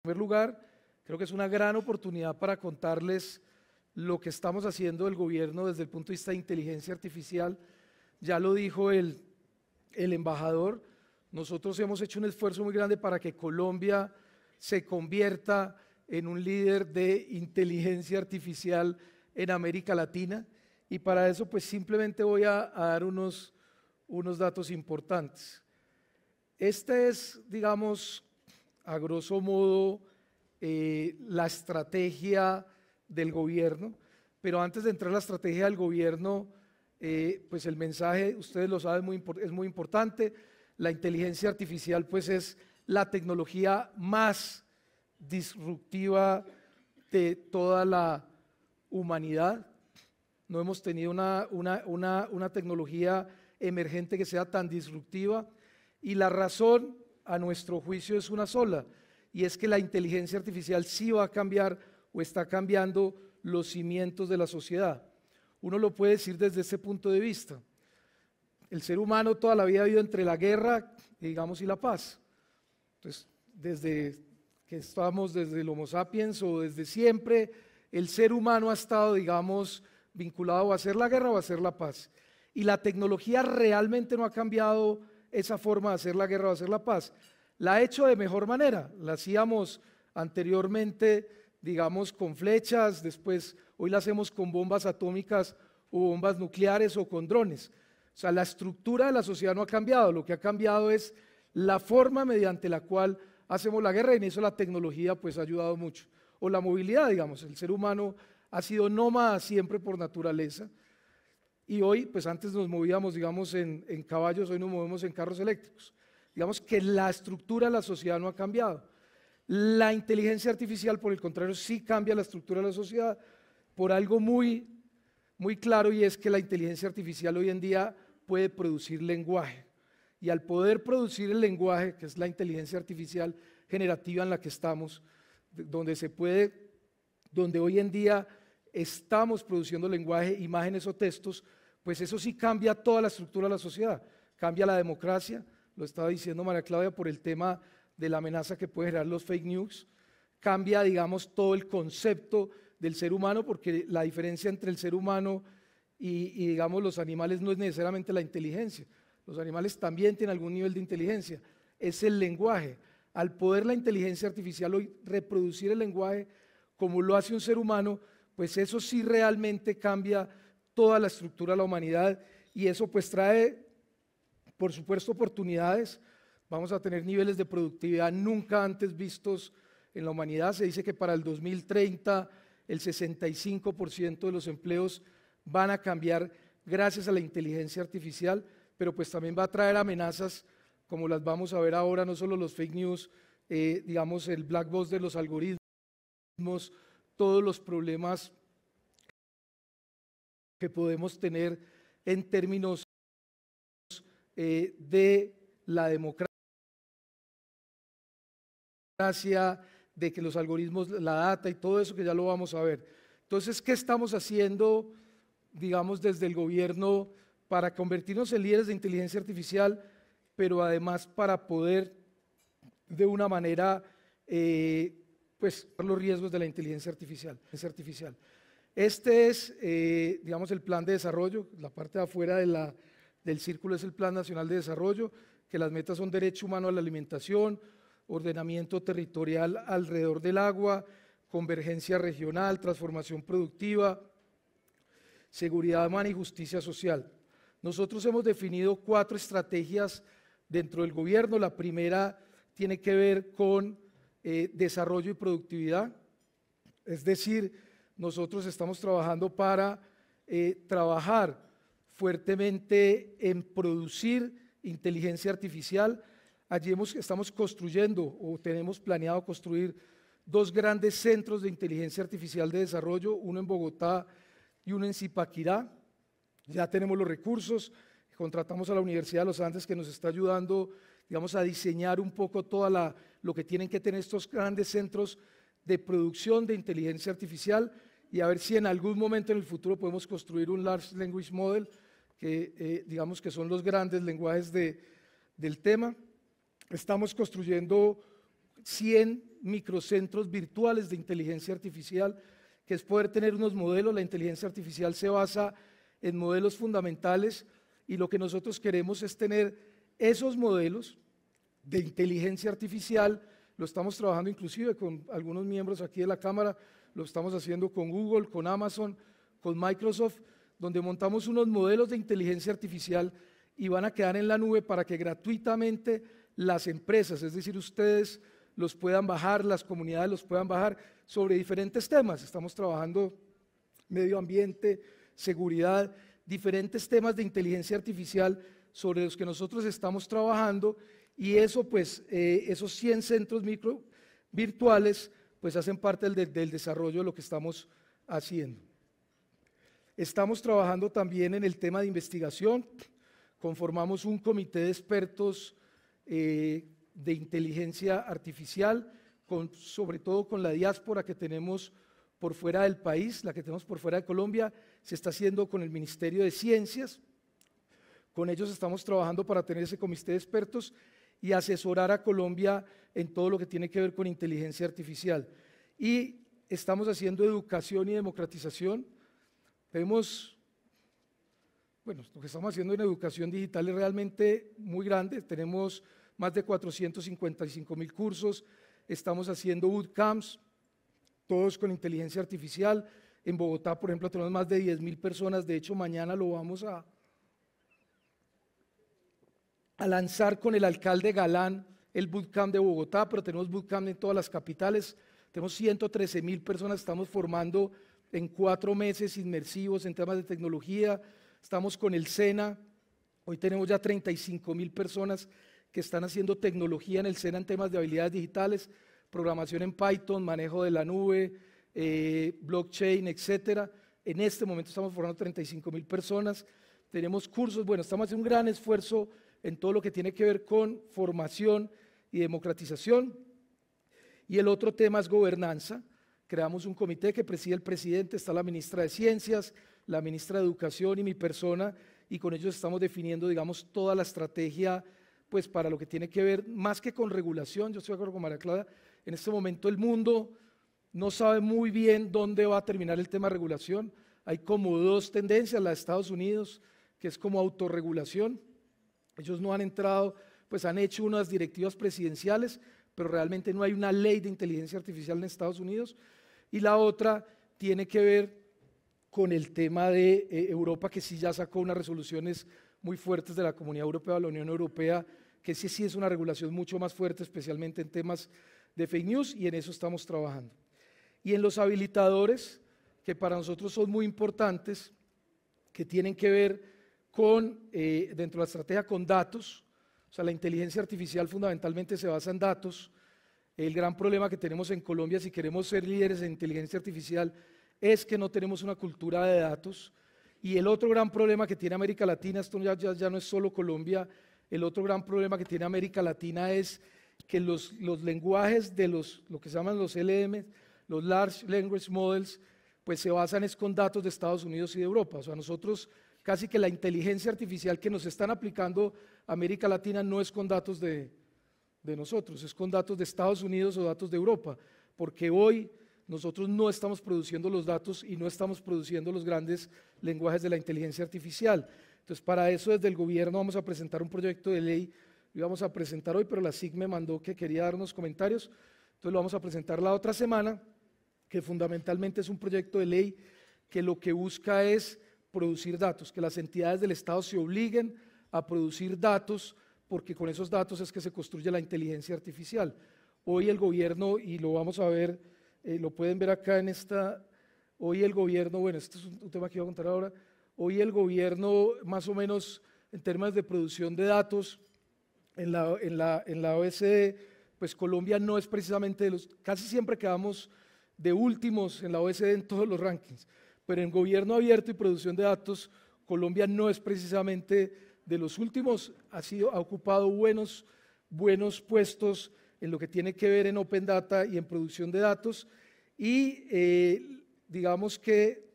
En primer lugar, creo que es una gran oportunidad para contarles lo que estamos haciendo el gobierno desde el punto de vista de inteligencia artificial. Ya lo dijo el, embajador, nosotros hemos hecho un esfuerzo muy grande para que Colombia se convierta en un líder de inteligencia artificial en América Latina y para eso pues simplemente voy a, dar unos, unos datos importantes. Este es, digamos, a grosso modo eh, la estrategia del gobierno, pero antes de entrar a la estrategia del gobierno, eh, pues el mensaje, ustedes lo saben, muy, es muy importante. La inteligencia artificial pues es la tecnología más disruptiva de toda la humanidad. No hemos tenido una, una, una, una tecnología emergente que sea tan disruptiva. Y la razón a nuestro juicio es una sola, y es que la inteligencia artificial sí va a cambiar o está cambiando los cimientos de la sociedad. Uno lo puede decir desde ese punto de vista. El ser humano toda la vida ha vivido entre la guerra, digamos, y la paz. Entonces, desde que estamos, desde el Homo sapiens o desde siempre, el ser humano ha estado, digamos, vinculado a hacer la guerra o a hacer la paz. Y la tecnología realmente no ha cambiado esa forma de hacer la guerra o hacer la paz. La ha hecho de mejor manera. La hacíamos anteriormente, digamos, con flechas, después hoy la hacemos con bombas atómicas o bombas nucleares o con drones. O sea, la estructura de la sociedad no ha cambiado, lo que ha cambiado es la forma mediante la cual hacemos la guerra y en eso la tecnología pues ha ayudado mucho. O la movilidad, digamos, el ser humano ha sido nómada siempre por naturaleza, y hoy, pues antes nos movíamos, digamos, en, en caballos, hoy nos movemos en carros eléctricos. Digamos que la estructura de la sociedad no ha cambiado. La inteligencia artificial, por el contrario, sí cambia la estructura de la sociedad por algo muy, muy claro y es que la inteligencia artificial hoy en día puede producir lenguaje. Y al poder producir el lenguaje, que es la inteligencia artificial generativa en la que estamos, donde se puede, donde hoy en día estamos produciendo lenguaje, imágenes o textos, pues eso sí cambia toda la estructura de la sociedad, cambia la democracia, lo estaba diciendo María Claudia por el tema de la amenaza que pueden generar los fake news, cambia, digamos, todo el concepto del ser humano, porque la diferencia entre el ser humano y, y, digamos, los animales no es necesariamente la inteligencia. Los animales también tienen algún nivel de inteligencia. Es el lenguaje. Al poder la inteligencia artificial hoy reproducir el lenguaje como lo hace un ser humano, pues eso sí realmente cambia toda la estructura de la humanidad y eso pues trae, por supuesto, oportunidades. Vamos a tener niveles de productividad nunca antes vistos en la humanidad. Se dice que para el 2030 el 65% de los empleos van a cambiar gracias a la inteligencia artificial, pero pues también va a traer amenazas como las vamos a ver ahora, no solo los fake news, eh, digamos el black box de los algoritmos, todos los problemas que podemos tener en términos eh, de la democracia, de que los algoritmos, la data y todo eso que ya lo vamos a ver. Entonces, ¿qué estamos haciendo, digamos, desde el gobierno para convertirnos en líderes de inteligencia artificial, pero además para poder de una manera, eh, pues, los riesgos de la inteligencia artificial. Este es, eh, digamos, el plan de desarrollo. La parte de afuera del círculo es el Plan Nacional de Desarrollo, que las metas son derecho humano a la alimentación, ordenamiento territorial alrededor del agua, convergencia regional, transformación productiva, seguridad humana y justicia social. Nosotros hemos definido cuatro estrategias dentro del gobierno. La primera tiene que ver con eh, desarrollo y productividad, es decir, nosotros estamos trabajando para eh, trabajar fuertemente en producir inteligencia artificial. Allí estamos construyendo o tenemos planeado construir dos grandes centros de inteligencia artificial de desarrollo, uno en Bogotá y uno en Zipaquirá. Ya tenemos los recursos, contratamos a la Universidad de los Andes que nos está ayudando, digamos, a diseñar un poco todo lo que tienen que tener estos grandes centros de producción de inteligencia artificial y a ver si en algún momento en el futuro podemos construir un Large Language Model, que eh, digamos que son los grandes lenguajes del tema. Estamos construyendo 100 microcentros virtuales de inteligencia artificial, que es poder tener unos modelos. La inteligencia artificial se basa en modelos fundamentales y lo que nosotros queremos es tener esos modelos de inteligencia artificial. Lo estamos trabajando inclusive con algunos miembros aquí de la Cámara lo estamos haciendo con Google, con Amazon, con Microsoft, donde montamos unos modelos de inteligencia artificial y van a quedar en la nube para que gratuitamente las empresas, es decir, ustedes los puedan bajar, las comunidades los puedan bajar sobre diferentes temas. Estamos trabajando medio ambiente, seguridad, diferentes temas de inteligencia artificial sobre los que nosotros estamos trabajando y eso pues, eh, esos 100 centros micro virtuales pues hacen parte del, desarrollo de lo que estamos haciendo. Estamos trabajando también en el tema de investigación. Conformamos un comité de expertos eh, de inteligencia artificial, sobre todo con la diáspora que tenemos por fuera del país, la que tenemos por fuera de Colombia, se está haciendo con el Ministerio de Ciencias. Con ellos estamos trabajando para tener ese comité de expertos y asesorar a Colombia en todo lo que tiene que ver con inteligencia artificial. Y estamos haciendo educación y democratización. Tenemos, bueno, lo que estamos haciendo en educación digital es realmente muy grande. Tenemos más de 455 mil cursos, estamos haciendo bootcamps, todos con inteligencia artificial. En Bogotá, por ejemplo, tenemos más de 10 mil personas. De hecho, mañana lo vamos a, a lanzar con el alcalde Galán el bootcamp de Bogotá, pero tenemos bootcamp en todas las capitales. Tenemos 113 mil personas, estamos formando en cuatro meses inmersivos en temas de tecnología. Estamos con el SENA, hoy tenemos ya 35 mil personas que están haciendo tecnología en el SENA en temas de habilidades digitales, programación en Python, manejo de la nube, eh, blockchain, etc. En este momento estamos formando 35 mil personas. Tenemos cursos, bueno, estamos haciendo un gran esfuerzo en todo lo que tiene que ver con formación y democratización. Y el otro tema es gobernanza. Creamos un comité que preside el presidente, está la ministra de Ciencias, la ministra de Educación y mi persona, y con ellos estamos definiendo, digamos, toda la estrategia pues para lo que tiene que ver más que con regulación, yo estoy de acuerdo con María Clara, en este momento el mundo no sabe muy bien dónde va a terminar el tema de regulación. Hay como dos tendencias, la de Estados Unidos, que es como autorregulación. Ellos no han entrado pues han hecho unas directivas presidenciales, pero realmente no hay una ley de inteligencia artificial en Estados Unidos. Y la otra tiene que ver con el tema de eh, Europa, que sí ya sacó unas resoluciones muy fuertes de la Comunidad Europea, de la Unión Europea, que sí, sí es una regulación mucho más fuerte, especialmente en temas de fake news, y en eso estamos trabajando. Y en los habilitadores, que para nosotros son muy importantes, que tienen que ver con, eh, dentro de la estrategia, con datos, o sea, la inteligencia artificial fundamentalmente se basa en datos. El gran problema que tenemos en Colombia, si queremos ser líderes en inteligencia artificial, es que no tenemos una cultura de datos. Y el otro gran problema que tiene América Latina, esto ya, ya, no es solo Colombia, el otro gran problema que tiene América Latina es que los, los lenguajes de los, lo que se llaman los LM, los Large Language Models, pues se basan es con datos de Estados Unidos y de Europa. O sea, nosotros casi que la inteligencia artificial que nos están aplicando América Latina no es con datos de, nosotros, es con datos de Estados Unidos o datos de Europa, porque hoy nosotros no estamos produciendo los datos y no estamos produciendo los grandes lenguajes de la inteligencia artificial. Entonces, para eso desde el gobierno vamos a presentar un proyecto de ley, lo íbamos a presentar hoy, pero la SIG me mandó que quería darnos comentarios, entonces lo vamos a presentar la otra semana, que fundamentalmente es un proyecto de ley que lo que busca es producir datos, que las entidades del Estado se obliguen a producir datos, porque con esos datos es que se construye la inteligencia artificial. Hoy el gobierno, y lo vamos a ver, eh, lo pueden ver acá en esta, hoy el gobierno, bueno, este es un, tema que iba a contar ahora, hoy el gobierno más o menos en términos de producción de datos en la, en pues Colombia no es precisamente los, casi siempre quedamos de últimos en la OSD en todos los rankings pero en gobierno abierto y producción de datos, Colombia no es precisamente de los últimos, ha, sido, ha ocupado buenos, buenos puestos en lo que tiene que ver en Open Data y en producción de datos. Y eh, digamos que,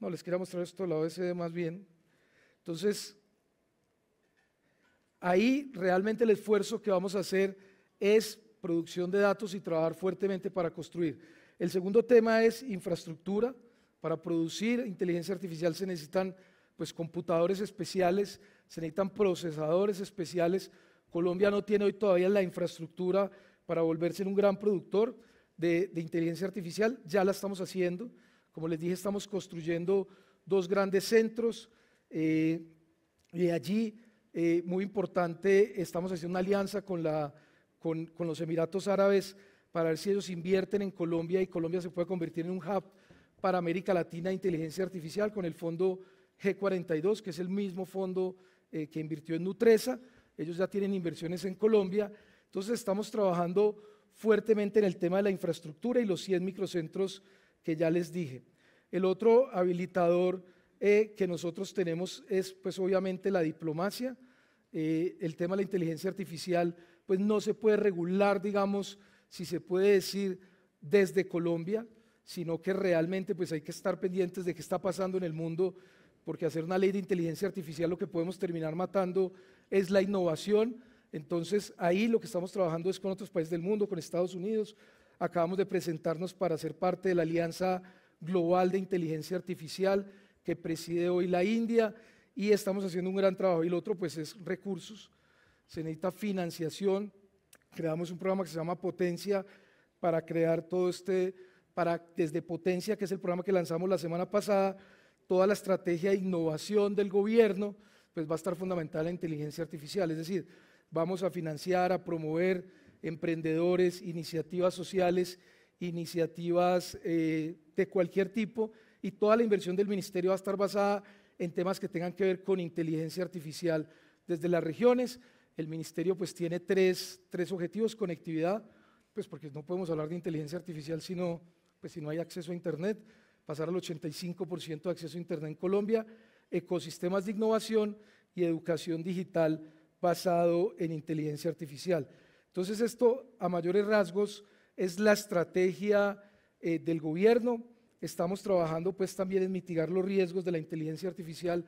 no, les quería mostrar esto a la OSD más bien. Entonces, ahí realmente el esfuerzo que vamos a hacer es producción de datos y trabajar fuertemente para construir. El segundo tema es infraestructura. Para producir inteligencia artificial se necesitan pues, computadores especiales, se necesitan procesadores especiales. Colombia no tiene hoy todavía la infraestructura para volverse un gran productor de, inteligencia artificial. Ya la estamos haciendo. Como les dije, estamos construyendo dos grandes centros eh, y allí, eh, muy importante, estamos haciendo una alianza con, con los Emiratos Árabes para ver si ellos invierten en Colombia y Colombia se puede convertir en un hub para América Latina Inteligencia Artificial con el fondo G42, que es el mismo fondo eh, que invirtió en Nutresa. Ellos ya tienen inversiones en Colombia. Entonces estamos trabajando fuertemente en el tema de la infraestructura y los 100 microcentros que ya les dije. El otro habilitador eh, que nosotros tenemos es pues obviamente la diplomacia. Eh, el tema de la inteligencia artificial pues no se puede regular, digamos, si se puede decir desde Colombia sino que realmente pues hay que estar pendientes de qué está pasando en el mundo, porque hacer una ley de inteligencia artificial lo que podemos terminar matando es la innovación. Entonces ahí lo que estamos trabajando es con otros países del mundo, con Estados Unidos. Acabamos de presentarnos para ser parte de la Alianza Global de Inteligencia Artificial que preside hoy la India y estamos haciendo un gran trabajo. Y lo otro pues es recursos. Se necesita financiación. Creamos un programa que se llama Potencia para crear todo este para desde Potencia, que es el programa que lanzamos la semana pasada, toda la estrategia de innovación del gobierno, pues va a estar fundamental la inteligencia artificial. Es decir, vamos a financiar, a promover emprendedores, iniciativas sociales, iniciativas eh, de cualquier tipo, y toda la inversión del ministerio va a estar basada en temas que tengan que ver con inteligencia artificial desde las regiones. El ministerio pues tiene tres, tres objetivos, conectividad, pues porque no podemos hablar de inteligencia artificial sino pues si no hay acceso a Internet, pasar al 85% de acceso a Internet en Colombia, ecosistemas de innovación y educación digital basado en inteligencia artificial. Entonces esto, a mayores rasgos, es la estrategia eh, del gobierno. Estamos trabajando pues también en mitigar los riesgos de la inteligencia artificial,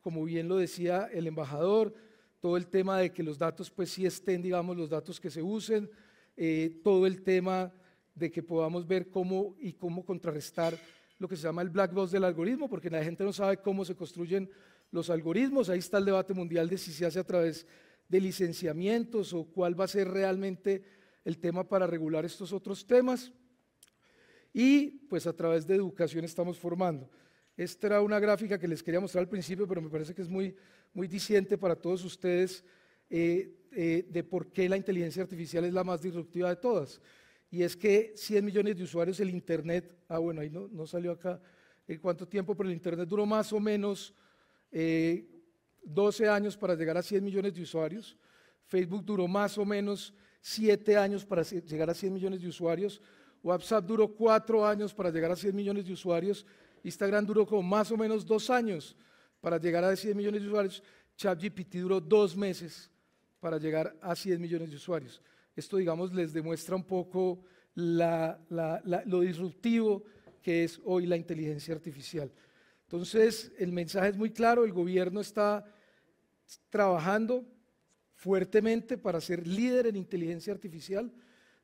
como bien lo decía el embajador, todo el tema de que los datos pues sí estén, digamos, los datos que se usen, eh, todo el tema de que podamos ver cómo y cómo contrarrestar lo que se llama el black box del algoritmo, porque la gente no sabe cómo se construyen los algoritmos. Ahí está el debate mundial de si se hace a través de licenciamientos o cuál va a ser realmente el tema para regular estos otros temas. Y pues a través de educación estamos formando. Esta era una gráfica que les quería mostrar al principio, pero me parece que es muy, muy para todos ustedes eh, eh, de por qué la inteligencia artificial es la más disruptiva de todas y es que 100 millones de usuarios, el Internet, ah bueno, ahí no, no salió acá en eh, cuánto tiempo, pero el Internet duró más o menos 12 eh, años para llegar a 100 millones de usuarios, Facebook duró más o menos 7 años para llegar a 100 millones de usuarios, WhatsApp duró 4 años para llegar a 100 millones de usuarios, Instagram duró como más o menos 2 años para llegar a 100 millones de usuarios, ChatGPT duró 2 meses para llegar a 100 millones de usuarios esto, digamos, les demuestra un poco lo disruptivo que es hoy la inteligencia artificial. Entonces, el mensaje es muy claro, el gobierno está trabajando fuertemente para ser líder en inteligencia artificial.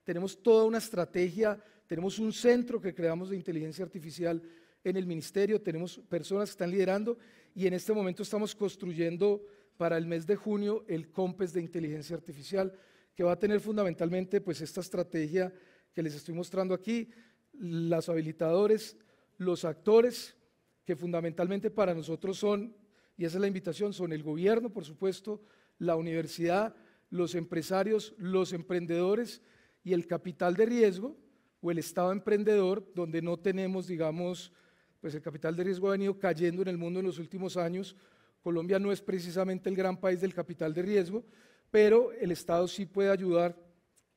Tenemos toda una estrategia, tenemos un centro que creamos de inteligencia artificial en el ministerio, tenemos personas que están liderando y en este momento estamos construyendo para el mes de junio el COMPES de inteligencia artificial que va a tener fundamentalmente pues esta estrategia que les estoy mostrando aquí, los habilitadores, los actores, que fundamentalmente para nosotros son, y esa es la invitación, son el gobierno, por supuesto, la universidad, los empresarios, los emprendedores y el capital de riesgo o el Estado emprendedor, donde no tenemos, digamos, pues el capital de riesgo ha venido cayendo en el mundo en los últimos años. Colombia no es precisamente el gran país del capital de riesgo, pero el Estado sí puede ayudar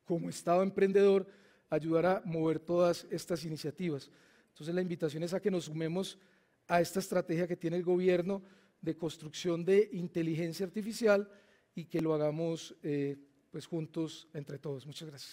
como Estado emprendedor, ayudar a mover todas estas iniciativas. Entonces la invitación es a que nos sumemos a esta estrategia que tiene el gobierno de construcción de inteligencia artificial y que lo hagamos eh, pues juntos entre todos. Muchas gracias.